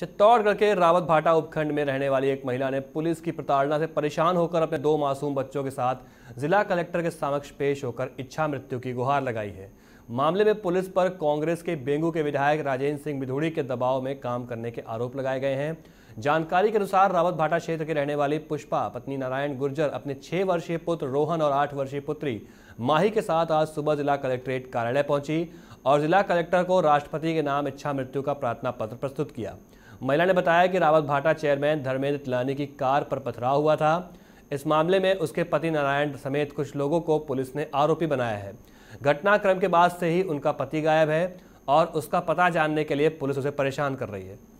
चित्तौड़गढ़ के रावत भाटा उपखंड में रहने वाली एक महिला ने पुलिस की प्रताड़ना से परेशान होकर अपने दो मासूम बच्चों के साथ जिला कलेक्टर के समक्ष पेश होकर इच्छा मृत्यु की गुहार लगाई है मामले में पुलिस पर कांग्रेस के बेंगू के विधायक राजेंद्र सिंह बिधुड़ी के दबाव में काम करने के आरोप लगाए गए हैं जानकारी के अनुसार रावत भाटा क्षेत्र के रहने वाली पुष्पा पत्नी नारायण गुर्जर अपने छह वर्षीय पुत्र रोहन और आठ वर्षीय पुत्री माही के साथ आज सुबह जिला कलेक्ट्रेट कार्यालय पहुंची और जिला कलेक्टर को राष्ट्रपति के नाम इच्छा मृत्यु का प्रार्थना पत्र प्रस्तुत किया महिला ने बताया कि रावत भाटा चेयरमैन धर्मेंद्र तिलानी की कार पर पथराव हुआ था इस मामले में उसके पति नारायण समेत कुछ लोगों को पुलिस ने आरोपी बनाया है घटनाक्रम के बाद से ही उनका पति गायब है और उसका पता जानने के लिए पुलिस उसे परेशान कर रही है